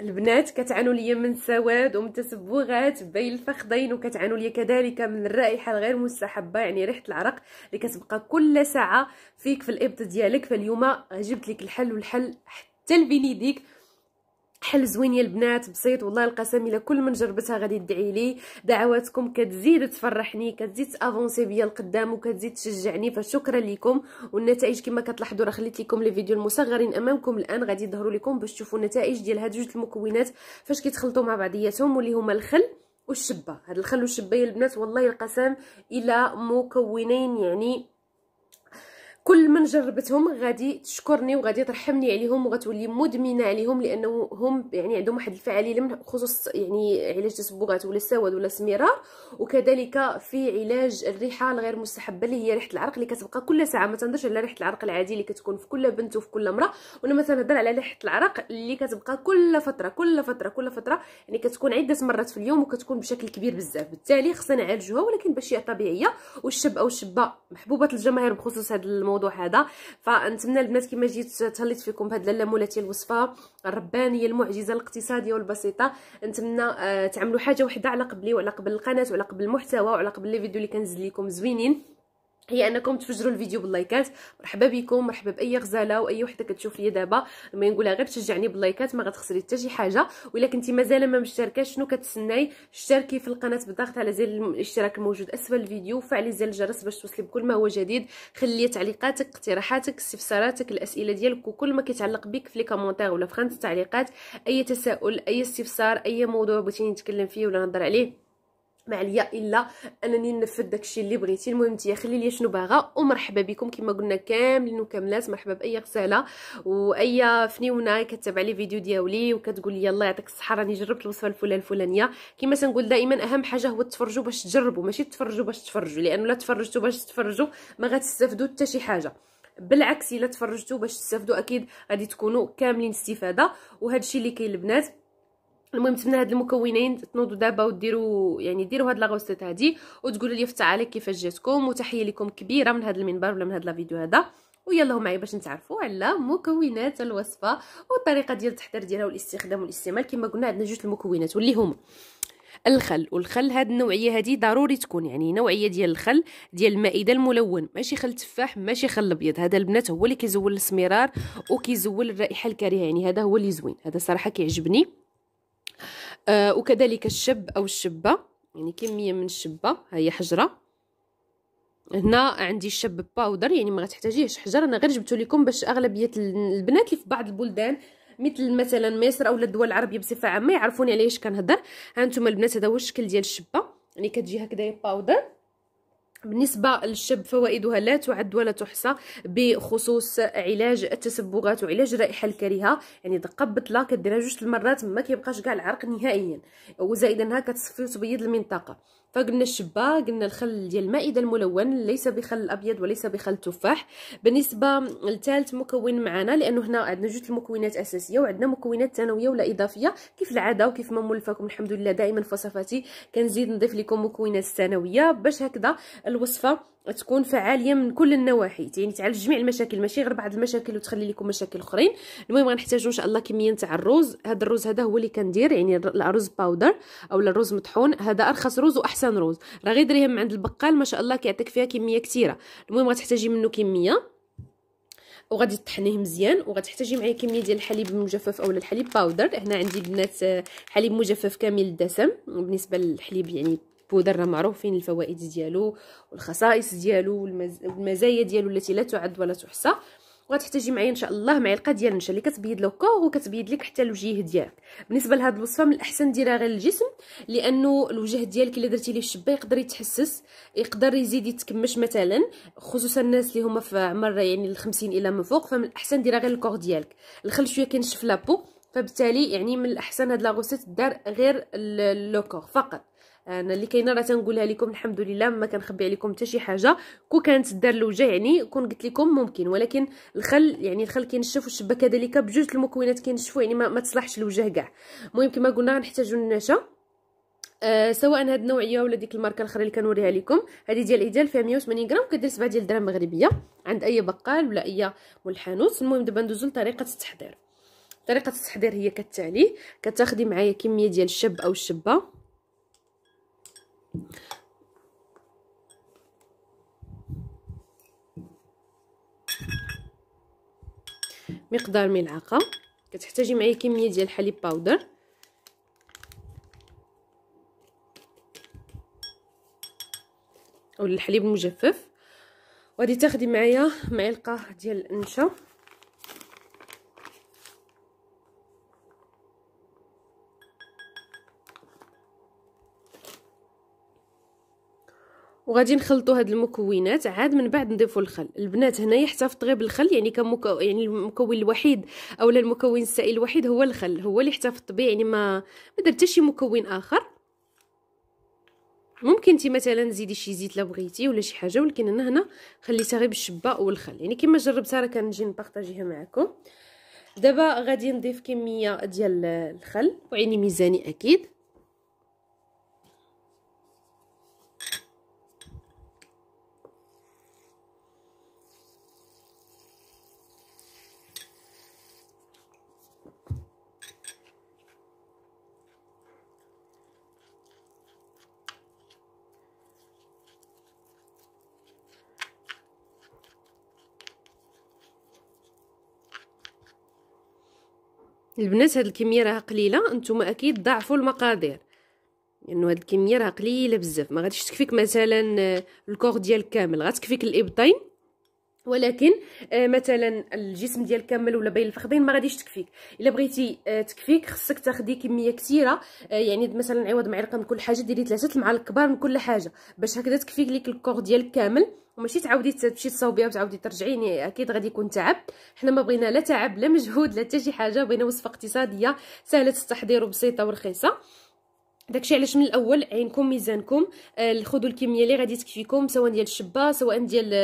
البنات كتعانوا ليا من السواد ومن التسبغات بين الفخذين وكتعانوا ليا كذلك من الرائحه الغير مستحبه يعني ريحه العرق اللي كتبقى كل ساعه فيك في الابط ديالك فاليوم جبت لك الحل والحل حتى البينيديك حل زوين يا البنات بسيط والله القسم الا كل من جربتها غادي تدعي لي دعواتكم كتزيد تفرحني كتزيد تافونسي بيا لقدام وكتزيد تشجعني فشكرا لكم والنتائج كما كتلاحظوا راه خليت لكم لي فيديو المصغرين امامكم الان غادي يظهروا لكم باش تشوفوا النتائج ديال هاد جوج المكونات فاش كيتخلطوا مع بعضياتهم واللي هما الخل والشبه هاد الخل والشبه يا البنات والله القسم الى مكونين يعني كل من جربتهم غادي تشكرني وغادي ترحمني عليهم وغتولي مدمنه عليهم لانه هم يعني عندهم واحد الفعاليه من خصوص يعني علاج تسبغات ولا السواد ولا السميره وكذلك في علاج الريحه الغير مستحبه اللي هي ريحه العرق اللي كتبقى كل ساعه ما تنضرش على ريحه العرق العادي اللي كتكون في كل بنت وفي كل امراه وانا مثلا نهضر على ريحه العرق اللي كتبقى كل فتره كل فتره كل فتره يعني كتكون عده مرات في اليوم وكتكون بشكل كبير بزاف بالتالي خصنا نعالجوها ولكن باش هي طبيعيه والشاب او الشبه محبوبه الجماهير بخصوص هذا الموضوع الموضوع هذا فنتمنى البنات كما جيت تهليت فيكم بهاد لاله مولاتي الوصفه الربانيه المعجزه الاقتصاديه والبسيطه نتمنى آه تعملوا حاجه وحده على قبلي وعلى قبل القناه وعلى قبل المحتوى وعلى قبل لي فيديو اللي كنزل لكم زوينين هي انكم تفجروا الفيديو باللايكات مرحبا بكم مرحبا باي غزاله واي وحده كتشوف ليا دابا ما نقولها غير تشجعني باللايكات ما غتخسري حتى شي حاجه والا كنتي مازال ما مشتركاش شنو كتسناي اشتركي في القناه بالضغط على زر الاشتراك الموجود اسفل الفيديو وفعلي زر الجرس باش توصلي بكل ما هو جديد خلي تعليقاتك اقتراحاتك استفساراتك الاسئله ديالك وكل ما كيتعلق بك في لي كومونتير ولا في خانه التعليقات اي تساؤل اي استفسار اي موضوع بغيتيني نتكلم فيه ولا نهضر عليه ما عليا الا انني ننفذ داكشي اللي بغيتي المهم انت خلي لي شنو باغا ومرحبا بكم كما قلنا كاملين وكاملات مرحبا باي غساله واي فنيونه كتابع لي فيديو دياولي وكتقول لي الله يعطيك الصحه راني جربت الوصفه الفلان الفلانيه كما تنقول دائما اهم حاجه هو تفرجوا باش تجربوا ماشي تفرجوا باش تفرجوا لانه لا تفرجتوا باش تفرجوا ما غتستافدوا حتى شي حاجه بالعكس الا تفرجتوا باش تستافدوا اكيد غادي تكونوا كاملين استفاده وهذا الشيء اللي كاين البنات المهم نتمنى هاد المكونين تنوضوا دابا وديروا يعني ديروا هاد لاغوستيت هادي وتقولوا لي في التعاليق كيفاش جاتكم وتحيه لكم كبيره من هاد المنبر ولا من هاد لا فيديو هذا ويلا معايا باش نتعرفوا على مكونات الوصفه والطريقه ديال التحضير ديالها والاستخدام والاستعمال كما قلنا عندنا جوج المكونات واللي هما الخل والخل هاد النوعيه هادي ضروري تكون يعني نوعيه ديال الخل ديال المائده الملون ماشي خل تفاح ماشي خل ابيض هذا البنات هو اللي كيزول السمرار وكيزول الرائحه الكريهه يعني هذا هو اللي زوين هذا صراحه كيعجبني آه، وكذلك الشب أو الشبة يعني كمية من الشبة هي حجرة هنا عندي الشب باودر يعني ما غتحتاجيهش حجر انا غير جبتو لكم باش اغلبيه البنات اللي في بعض البلدان مثل مثلا مصر اولا الدول العربيه بصفه عامه يعرفوني علاش كنهضر ها انتم البنات هذا هو الشكل ديال الشبه يعني كتجي هكذا باودر بالنسبة للشب فوائدها لا تعد ولا تحصى بخصوص علاج التسبغات وعلاج الرائحة الكريهة يعني دقة بطلة كديرها جوج المرات ما كيبقاش كاع العرق نهائيا وزائدا انها كتصفي وتبيض المنطقة فقلنا الشبه قلنا الخل ديال المائده الملون ليس بخل ابيض وليس بخل تفاح بالنسبه للثالث مكون معنا لانه هنا عندنا جوج المكونات اساسيه وعندنا مكونات ثانويه ولا اضافيه كيف العاده وكيف ما مولفاكم الحمد لله دائما في وصفاتي كنزيد نضيف لكم مكونات ثانويه باش هكذا الوصفه تكون فعاليه من كل النواحي يعني تعالج جميع المشاكل ماشي غير بعض المشاكل وتخلي لكم مشاكل اخرين المهم غنحتاجو ان شاء الله كميه نتاع الرز هذا الرز هذا هو اللي كندير يعني الرز باودر او الرز مطحون هذا ارخص رز واحسن رز راه غير دريهم من عند البقال ما شاء الله كيعطيك فيها كميه كثيره المهم غتحتاجي منه كميه وغادي تطحنيه مزيان وغتحتاجي معايا كميه ديال الحليب المجفف اولا الحليب باودر هنا عندي بنات آه، حليب مجفف كامل الدسم بالنسبه للحليب يعني بودر معروفين الفوائد ديالو والخصائص ديالو والمزايا ديالو التي لا تعد ولا تحصى وغتحتاجي معايا ان شاء الله معلقه ديال النشا اللي كتبيض لك كوغ وكتبيض لك حتى الوجه ديالك بالنسبه لهاد الوصفه من الاحسن ديرها غير الجسم لانه الوجه ديالك الا درتي ليه الشبه يقدر يتحسس يقدر يزيد يتكمش مثلا خصوصا الناس اللي هما في عمر يعني ال 50 الى من فوق فمن الاحسن ديرها غير الكوغ ديالك الخل شويه كينشف لابو فبالتالي يعني من الاحسن هاد لاغوسيت دار غير لو فقط انا اللي كاينه راه تنقولها لكم الحمد لله ما كنخبي عليكم حتى شي حاجه كون كانت دار الوجه يعني كون قلت لكم ممكن ولكن الخل يعني الخل كينشف والشبه كذلك بجوج المكونات كينشفوا يعني ما, ما تصلحش الوجه كاع المهم كما قلنا غنحتاجوا النشا أه سواء هاد النوعيه ولا ديك الماركه الاخرى اللي كنوريها لكم هذه ديال ايدال فيها 180 غرام كدير 7 ديال الدراهم مغربيه عند اي بقال ولا اي مول حانوت المهم دابا ندوزو لطريقه التحضير طريقه التحضير هي كالتالي كتاخدي معايا كميه ديال الشب او الشبه مقدار ملعقه كتحتاجي معايا كميه ديال الحليب باودر او الحليب المجفف وغادي تاخدي معايا معلقه ديال النشا وغادي نخلطوا هاد المكونات عاد من بعد نضيفوا الخل البنات هنايا حتى في بالخل الخل يعني كمك يعني المكون الوحيد اولا المكون السائل الوحيد هو الخل هو اللي حتى به يعني ما ما درت شي مكون اخر ممكن انت مثلا تزيدي شي زيت لا بغيتي ولا شي حاجه ولكن انا هنا خليتها غير بالشبه والخل يعني كما جربتها راه كنجي نبارطاجيها معكم دابا غادي نضيف كميه ديال الخل وعيني ميزاني اكيد البنات هاد الكميه راه قليله نتوما اكيد ضاعفوا المقادير لانه يعني هاد الكميه راه قليله بزاف ما غاديش تكفيك مثلا الكوغ ديالك كامل غتكفيك الابطين ولكن آه، مثلا الجسم ديال كامل ولا بين الفخذين ما غاديش تكفيك الا بغيتي آه، تكفيك خصك تاخدي كميه كثيره آه، يعني مثلا عوض معلقه من كل حاجه ديري ثلاثه المعالق كبار من كل حاجه باش هكذا تكفيك ليك الكور ديالك كامل وماشي تعاودي تمشي تصاوبيها وتعاودي ترجعي يعني اكيد غادي يكون تعب حنا ما بغينا لا تعب لا مجهود لا حتى شي حاجه بغينا وصفه اقتصاديه سهله التحضير وبسيطه ورخيصه داكشي علاش من الاول عينكم ميزانكم آه خذوا الكميه اللي غادي تكفيكم سواء ديال الشبه سواء ديال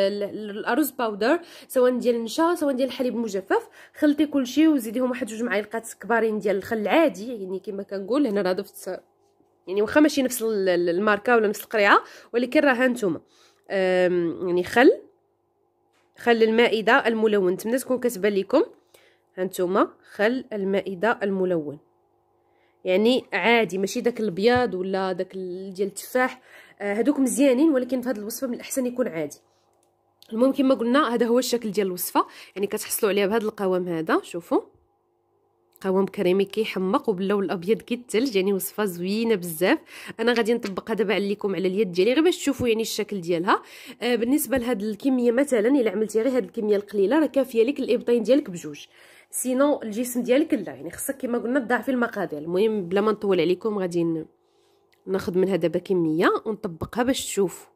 الارز باودر سواء ديال النشا سواء ديال الحليب المجفف خلطي كلشي وزيديهم واحد جوج معالقات كبارين ديال الخل العادي يعني كما كنقول هنا راه ضفت يعني واخا ماشي نفس الماركه ولا نفس القريعه ولكن راه هانتوما يعني خل خل المائده الملون نتمنى تكون كتبان لكم هانتوما خل المائده الملون يعني عادي ماشي داك البياض ولا داك ديال التفاح هذوك آه، مزيانين ولكن في هذه الوصفه من الاحسن يكون عادي المهم كما قلنا هذا هو الشكل ديال الوصفه يعني كتحصلوا عليها بهذا القوام هذا شوفوا قوام كريمي كيحمق وباللون الابيض كيتلج يعني وصفه زوينه بزاف انا غادي نطبقها دابا عليكم على اليد ديالي غير باش تشوفوا يعني الشكل ديالها آه بالنسبه لهاد الكميه مثلا الا عملتي غير هاد الكميه القليله راه كافيه ليك الابطين ديالك بجوج سينو الجسم ديالك لا يعني خصك كما قلنا تضاعفي المقادير المهم بلا ما نطول عليكم غادي ناخذ منها دابا كميه ونطبقها باش تشوفوا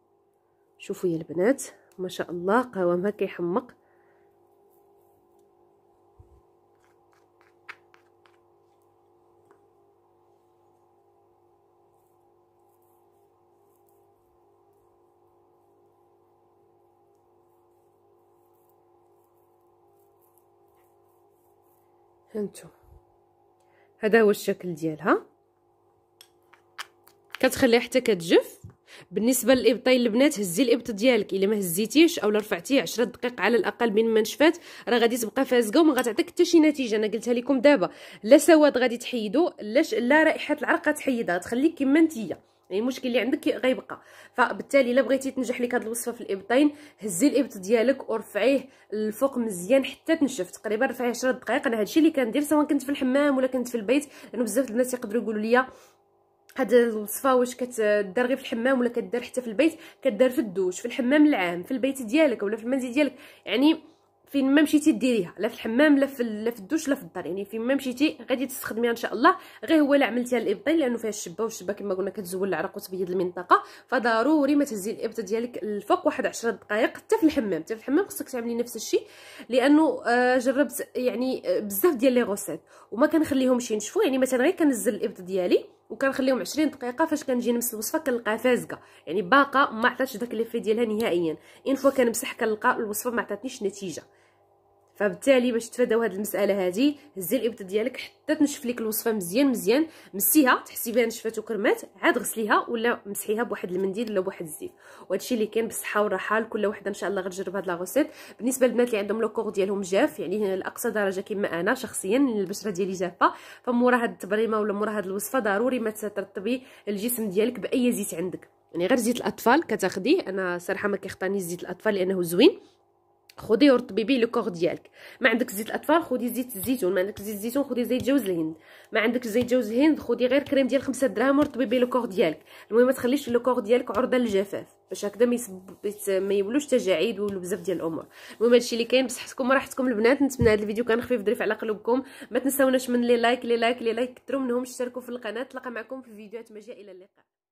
شوفوا يا البنات ما شاء الله قوامها كيحمق هانتو هذا هو الشكل ديالها كتخليها حتى كتجف بالنسبه للابطين البنات هزي الابط ديالك الا ما هزيتيش اولا رفعتيه 10 دقائق على الاقل من ما نشفات راه غادي تبقى فاسقه وما غتعطيك حتى شي نتيجه انا قلتها لكم دابا لا سواد غادي تحيدو لا لا رائحه العرق غتحيدها تخليك كما انتيا يعني المشكل اللي عندك غيبقى فبالتالي الا بغيتي تنجح لك هاد الوصفه في الابطين هزي الابط ديالك ورفعيه الفوق مزيان حتى تنشف تقريبا رفعيه 10 دقائق انا هادشي اللي كندير سواء كنت في الحمام ولا كنت في البيت لانه بزاف الناس يقدروا يقولوا لي هاد الوصفه واش كتدار غير في الحمام ولا كدار حتى في البيت كدار في الدوش في الحمام العام في البيت ديالك ولا في المنزل ديالك يعني فين ما مشيتي ديريها لا في الحمام لا في لا في الدوش لا في الدار يعني فين ما مشيتي غادي تستخدميها ان شاء الله غير هو الا عملتيها الابطين لانه فيها الشبه والشبه كما قلنا كتزول العرق وتبيض المنطقه فضروري ما تهزي الابط ديالك الفوق واحد 10 دقائق حتى في الحمام حتى في الحمام خصك تعملي نفس الشيء لانه آه، جربت يعني آه، بزاف ديال لي غوسيت وما كنخليهمش ينشفوا يعني مثلا غير كنزل الابط ديالي وكنخليهم 20 دقيقه فاش كنجي نمس الوصفه كنلقاها فازقه يعني باقه ما عطاتش داك ليفي ديالها نهائيا ان فوا كنمسح كنلقى الوصفه ما عطاتنيش نتيجه فبالتالي باش تفاداو هاد المساله هادي هزي الابطه ديالك حتى تنشف لك الوصفه مزيان مزيان مسيها تحسي بها نشفات وكرمات عاد غسليها ولا مسحيها بواحد المنديل ولا بواحد الزيت وهادشي اللي كاين بالصحه والراحه لكل وحده ان شاء الله غتجرب هاد لا غوسيت بالنسبه للبنات اللي عندهم لوكور ديالهم جاف يعني لاقصى درجه كما انا شخصيا البشره ديالي جافه فمورا هاد التبريمه ولا مورا هاد الوصفه ضروري ما ترطبي الجسم ديالك باي زيت عندك يعني غير زيت الاطفال كتاخديه انا صراحه ما كيخطاني زيت الاطفال لانه زوين خدي ورطبي به لو كور ديالك ما عندك زيت الاطفال خدي زيت الزيتون ما عندك زيت الزيتون خدي زيت جوز الهند ما عندك زيت جوز الهند خدي غير كريم ديال 5 دراهم ورطبي به لو كور ديالك المهم ما تخليش لو كور ديالك عرضه للجفاف باش هكذا ما ما يولوش تجاعيد ولا بزاف ديال الامور المهم هادشي اللي كاين بصحتكم وراحتكم البنات نتمنى هذا الفيديو كان خفيف ظريف على قلوبكم ما تنساوناش من لي لايك لي لايك لي لايك كثروا منهم اشتركوا في القناه نتلاقى معكم في فيديوهات مجا الى اللقاء